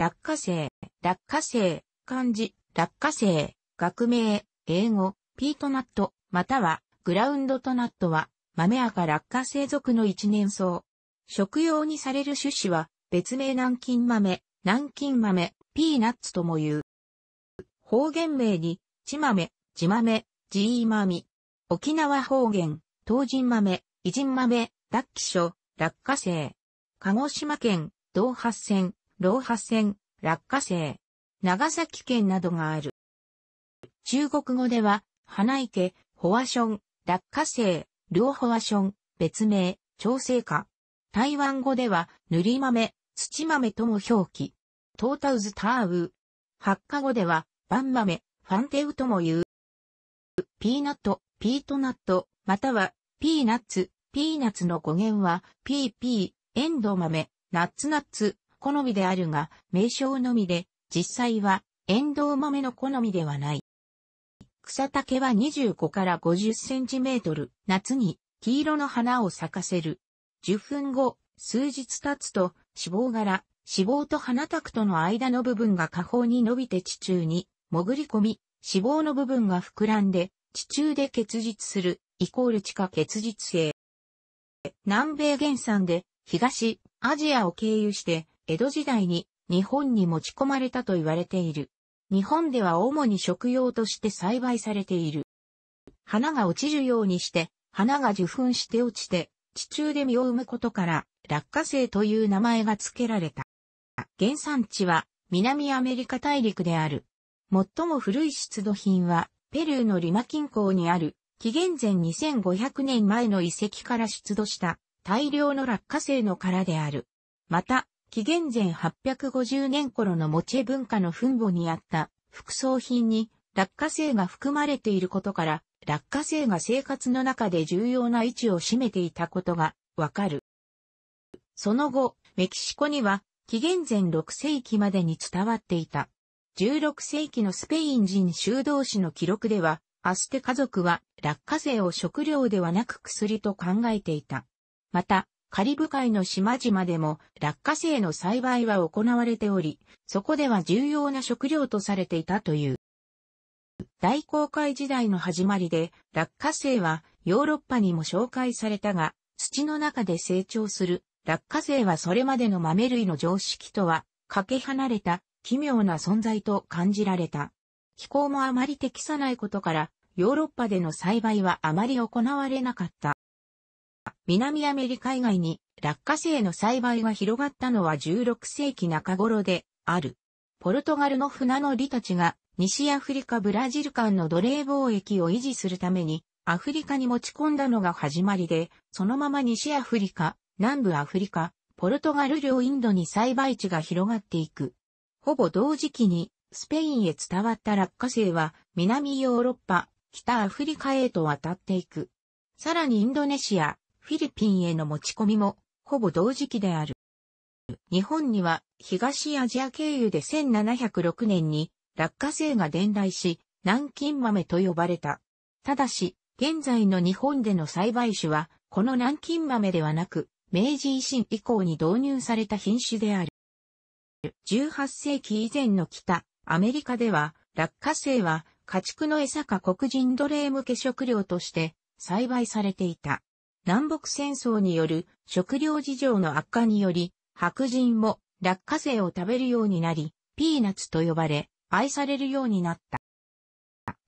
落花生、落花生、漢字、落花生、学名、英語、ピートナット、または、グラウンドトナットは、豆赤落花生属の一年草。食用にされる種子は、別名南京豆、南京豆、ピーナッツとも言う。方言名に、地豆、地豆、ジーマミ。沖縄方言、東人豆、偉人豆、脱気書、落花生。鹿児島県、道八線、老破線、落花生、長崎県などがある。中国語では、花池、ホワション、落花生、両ホワション、別名、調整化。台湾語では、塗り豆、土豆とも表記。トータウズターウ。発火語では、バン豆、ファンテウとも言う。ピーナット、ピートナット、または、ピーナッツ、ピーナッツの語源は、ピーピー、エンド豆、ナッツナッツ、好みであるが、名称のみで、実際は、エンドウ豆の好みではない。草丈は25から50センチメートル、夏に黄色の花を咲かせる。10分後、数日経つと、脂肪柄、脂肪と花拓との間の部分が下方に伸びて地中に潜り込み、脂肪の部分が膨らんで、地中で結実する、イコール地下結実性。南米原産で、東、アジアを経由して、江戸時代に日本に持ち込まれたと言われている。日本では主に食用として栽培されている。花が落ちるようにして、花が受粉して落ちて、地中で実を生むことから、落花生という名前が付けられた。原産地は南アメリカ大陸である。最も古い出土品は、ペルーのリマ近郊にある、紀元前2500年前の遺跡から出土した大量の落花生の殻である。また、紀元前850年頃のモチェ文化の墳墓にあった副葬品に落花生が含まれていることから、落花生が生活の中で重要な位置を占めていたことがわかる。その後、メキシコには紀元前6世紀までに伝わっていた。16世紀のスペイン人修道士の記録では、アステ家族は落花生を食料ではなく薬と考えていた。また、カリブ海の島々でも落花生の栽培は行われており、そこでは重要な食料とされていたという。大航海時代の始まりで、落花生はヨーロッパにも紹介されたが、土の中で成長する落花生はそれまでの豆類の常識とは、かけ離れた奇妙な存在と感じられた。気候もあまり適さないことから、ヨーロッパでの栽培はあまり行われなかった。南アメリカ以外に落花生の栽培が広がったのは16世紀中頃である。ポルトガルの船乗りたちが西アフリカブラジル間の奴隷貿易を維持するためにアフリカに持ち込んだのが始まりで、そのまま西アフリカ、南部アフリカ、ポルトガル領インドに栽培地が広がっていく。ほぼ同時期にスペインへ伝わった落花生は南ヨーロッパ、北アフリカへと渡っていく。さらにインドネシア、フィリピンへの持ち込みも、ほぼ同時期である。日本には東アジア経由で1706年に落花生が伝来し、南京豆と呼ばれた。ただし、現在の日本での栽培種は、この南京豆ではなく、明治維新以降に導入された品種である。18世紀以前の北、アメリカでは、落花生は家畜の餌か黒人奴隷向け食料として栽培されていた。南北戦争による食料事情の悪化により、白人も落花生を食べるようになり、ピーナッツと呼ばれ、愛されるようになった。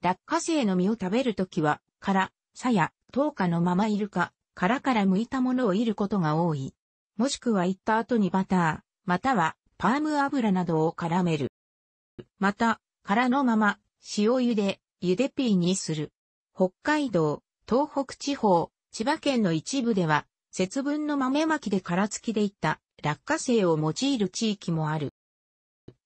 落花生の実を食べるときは、殻、鞘、糖化のままいるか、殻から剥いたものをいることが多い。もしくは行った後にバター、またはパーム油などを絡める。また、殻のまま、塩茹で、茹でピーにする。北海道、東北地方、千葉県の一部では、節分の豆まきで殻付きでいった落花生を用いる地域もある。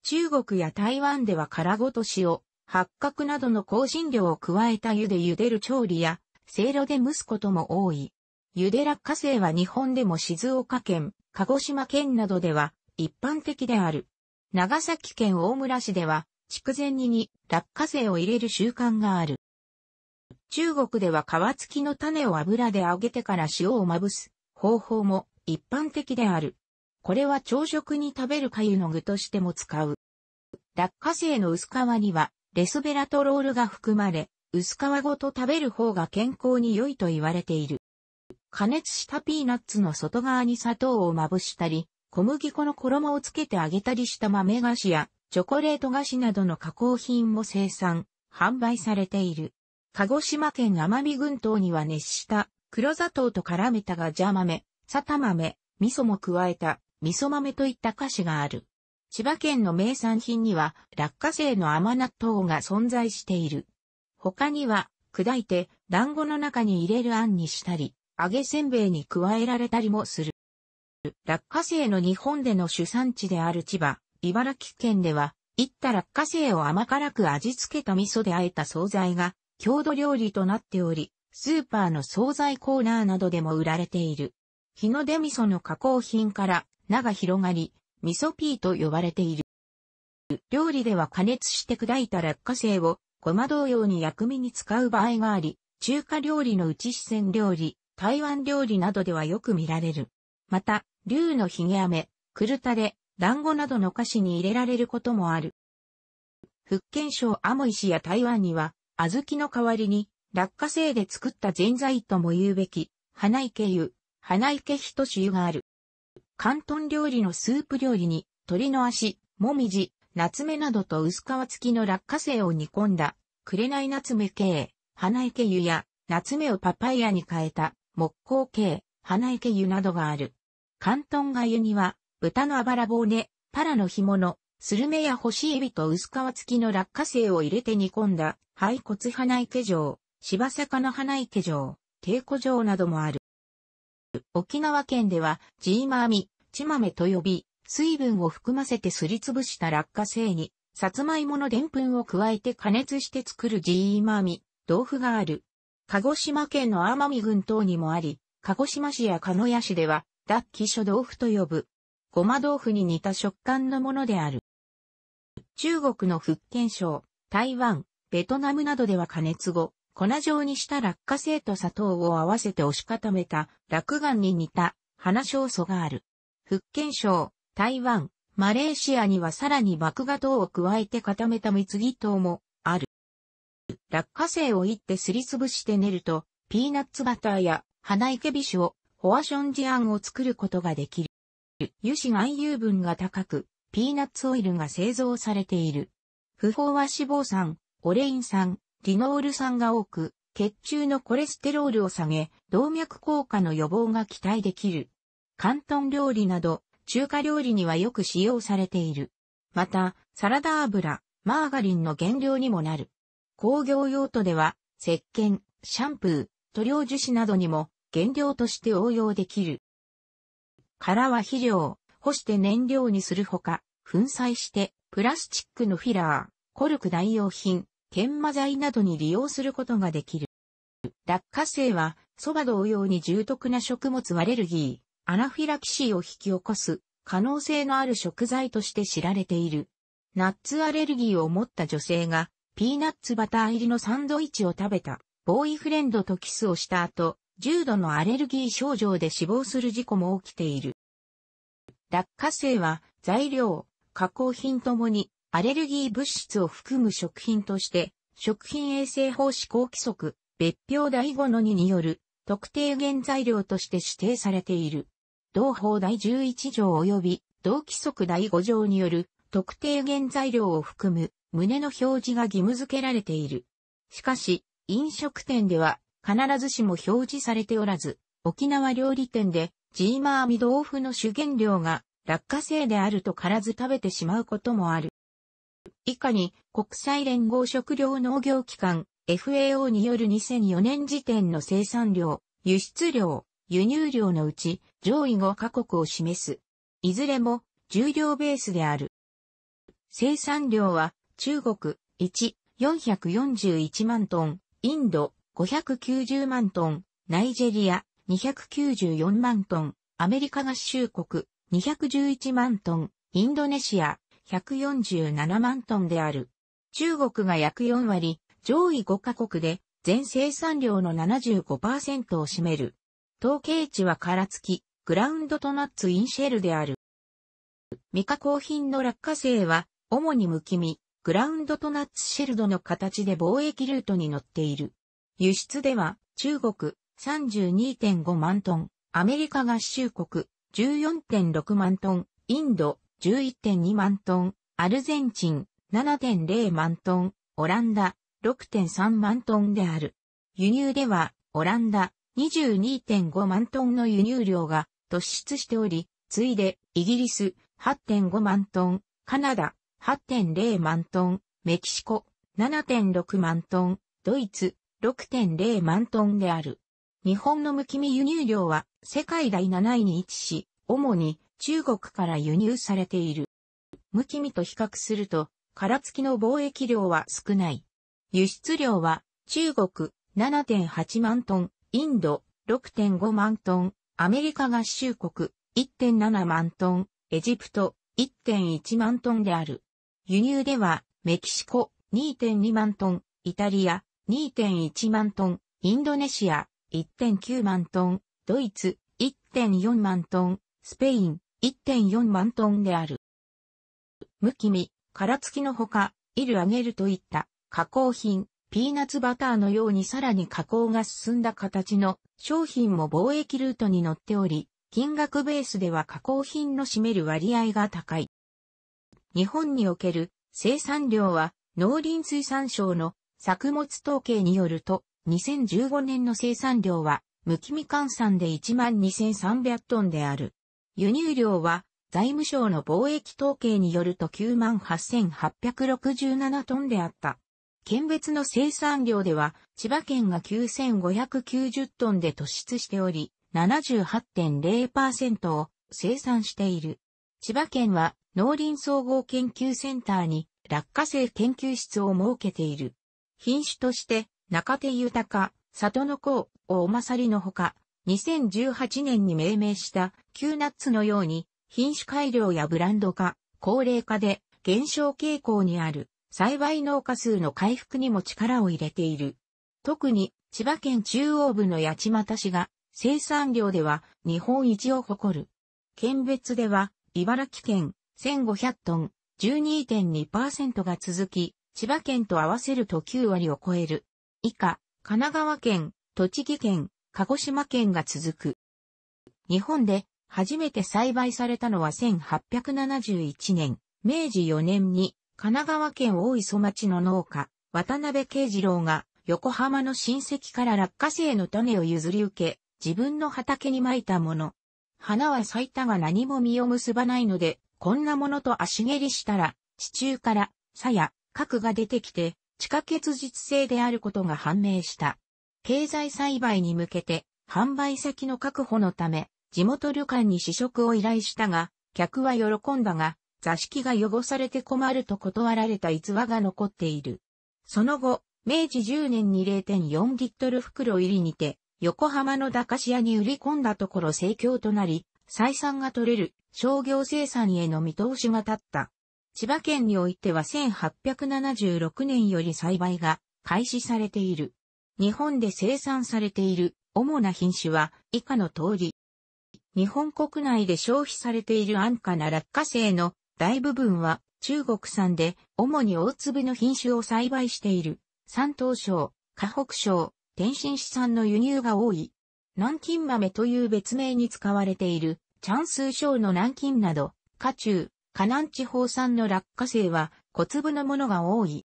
中国や台湾では殻ごと塩、八角などの香辛料を加えた湯で茹でる調理や、せいろで蒸すことも多い。茹で落花生は日本でも静岡県、鹿児島県などでは一般的である。長崎県大村市では、筑前煮に落花生を入れる習慣がある。中国では皮付きの種を油で揚げてから塩をまぶす方法も一般的である。これは朝食に食べる粥の具としても使う。落花生の薄皮にはレスベラトロールが含まれ、薄皮ごと食べる方が健康に良いと言われている。加熱したピーナッツの外側に砂糖をまぶしたり、小麦粉の衣をつけて揚げたりした豆菓子やチョコレート菓子などの加工品も生産、販売されている。鹿児島県奄美群島には熱した黒砂糖と絡めたガジャ豆、サタ豆、味噌も加えた味噌豆といった菓子がある。千葉県の名産品には落花生の甘納豆が存在している。他には砕いて団子の中に入れるあんにしたり、揚げせんべいに加えられたりもする。落花生の日本での主産地である千葉、茨城県では、いった落花生を甘辛く味付けた味噌で和えた惣菜が郷土料理となっており、スーパーの惣菜コーナーなどでも売られている。日の出味噌の加工品から名が広がり、味噌ピーと呼ばれている。料理では加熱して砕いた落花生をごま同様に薬味に使う場合があり、中華料理の内四川料理、台湾料理などではよく見られる。また、竜のひげ飴、クルタで、団子などの菓子に入れられることもある。福建省アモイ市や台湾には、小豆の代わりに、落花生で作った全材とも言うべき、花池湯、花池ひとし湯がある。関東料理のスープ料理に、鳥の足、もみじ、夏目などと薄皮付きの落花生を煮込んだ、紅夏目系、花池湯や、夏目をパパイヤに変えた、木工系、花池湯などがある。関東が湯には、豚のあばら骨、パラの干物、スルメや干しエビと薄皮付きの落花生を入れて煮込んだ、肺骨花池城、柴坂の花池城、稽古城などもある。沖縄県では、ジーマーミ、チマメと呼び、水分を含ませてすりつぶした落花生に、さつまいものでんぷんを加えて加熱して作るジーマーミ、豆腐がある。鹿児島県の奄美群島にもあり、鹿児島市や鹿屋市では、脱気書豆腐と呼ぶ。ごま豆腐に似た食感のものである。中国の福建省、台湾、ベトナムなどでは加熱後、粉状にした落花生と砂糖を合わせて押し固めた落眼に似た花小素がある。福建省、台湾、マレーシアにはさらに麦芽糖を加えて固めた蜜木糖もある。落花生をいってすりつぶして練ると、ピーナッツバターや花池ビシュを、ホワションジアンを作ることができる。油脂含有分が高く、ピーナッツオイルが製造されている。不飽和脂肪酸、オレイン酸、リノール酸が多く、血中のコレステロールを下げ、動脈硬化の予防が期待できる。広東料理など、中華料理にはよく使用されている。また、サラダ油、マーガリンの原料にもなる。工業用途では、石鹸、シャンプー、塗料樹脂などにも原料として応用できる。殻は肥料、干して燃料にするほか、粉砕して、プラスチックのフィラー、コルク代用品、研磨剤などに利用することができる。落花生は、蕎麦同様に重篤な食物アレルギー、アナフィラキシーを引き起こす可能性のある食材として知られている。ナッツアレルギーを持った女性が、ピーナッツバター入りのサンドイッチを食べた、ボーイフレンドとキスをした後、重度のアレルギー症状で死亡する事故も起きている。落花生は材料、加工品ともにアレルギー物質を含む食品として食品衛生法施行規則別表第5の2による特定原材料として指定されている。同法第11条及び同規則第5条による特定原材料を含む胸の表示が義務付けられている。しかし、飲食店では必ずしも表示されておらず、沖縄料理店でジーマーミ豆腐の主原料が落花生であるとからず食べてしまうこともある。以下に国際連合食料農業機関 FAO による2004年時点の生産量、輸出量、輸入量のうち上位5カ国を示す。いずれも重量ベースである。生産量は中国1、441万トン、インド590万トン、ナイジェリア294万トン、アメリカ合衆国211万トン、インドネシア147万トンである。中国が約4割、上位5カ国で全生産量の75%を占める。統計値は殻付き、グラウンドとナッツインシェルである。未加工品の落花生は、主にむきみ、グラウンドとナッツシェルドの形で貿易ルートに乗っている。輸出では、中国32.5万トン、アメリカ合衆国14.6万トン、インド11.2万トン、アルゼンチン7.0万トン、オランダ6.3万トンである。輸入では、オランダ22.5万トンの輸入量が突出しており、次いで、イギリス8.5万トン、カナダ8.0万トン、メキシコ7.6万トン、ドイツ6.0万トンである。日本のむきみ輸入量は世界第7位に位置し、主に中国から輸入されている。むきみと比較すると、殻付きの貿易量は少ない。輸出量は中国7.8万トン、インド6.5万トン、アメリカ合衆国1.7万トン、エジプト1.1万トンである。輸入ではメキシコ2.2万トン、イタリア2.1万トン、インドネシア、1.9万トン、ドイツ、1.4万トン、スペイン、1.4万トンである。むきみ、殻付きのほか、イル揚げるといった加工品、ピーナッツバターのようにさらに加工が進んだ形の商品も貿易ルートに乗っており、金額ベースでは加工品の占める割合が高い。日本における生産量は農林水産省の作物統計によると、2015年の生産量は、無気みかん産で12,300トンである。輸入量は、財務省の貿易統計によると98,867トンであった。県別の生産量では、千葉県が9,590トンで突出しており、78.0%を生産している。千葉県は農林総合研究センターに落花生研究室を設けている。品種として、中手豊、里の子をおまさりのほか、2018年に命名したキューナッツのように品種改良やブランド化、高齢化で減少傾向にある栽培農家数の回復にも力を入れている。特に千葉県中央部の八街市が生産量では日本一を誇る。県別では茨城県1500トン12.2%が続き千葉県と合わせると9割を超える。以下、神奈川県、栃木県、鹿児島県が続く。日本で初めて栽培されたのは1871年、明治4年に神奈川県大磯町の農家、渡辺慶次郎が横浜の親戚から落花生の種を譲り受け、自分の畑に蒔いたもの。花は咲いたが何も実を結ばないので、こんなものと足蹴りしたら、地中から、鞘、核が出てきて、地下結実性であることが判明した。経済栽培に向けて、販売先の確保のため、地元旅館に試食を依頼したが、客は喜んだが、座敷が汚されて困ると断られた逸話が残っている。その後、明治10年に0.4リットル袋入りにて、横浜の駄菓子屋に売り込んだところ盛況となり、採算が取れる商業生産への見通しが立った。千葉県においては1876年より栽培が開始されている。日本で生産されている主な品種は以下の通り。日本国内で消費されている安価な落花生の大部分は中国産で主に大粒の品種を栽培している。山東省、河北省、天津市産の輸入が多い。南京豆という別名に使われている、チャンスー省の南京など、家中、河南地方産の落花生は小粒のものが多い。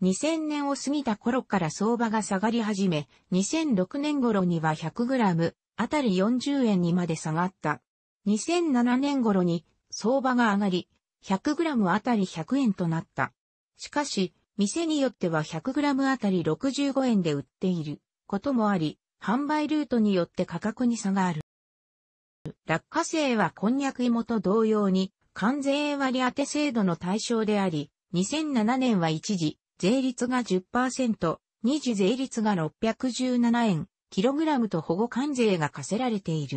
2000年を過ぎた頃から相場が下がり始め、2006年頃には 100g あたり40円にまで下がった。2007年頃に相場が上がり、100g あたり100円となった。しかし、店によっては 100g あたり65円で売っていることもあり、販売ルートによって価格に差がある。落花生はこんにゃく芋と同様に関税割当制度の対象であり、2007年は一時、税率が10%、二次税率が617円、キログラムと保護関税が課せられている。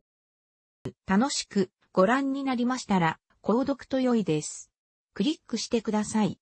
楽しくご覧になりましたら、購読と良いです。クリックしてください。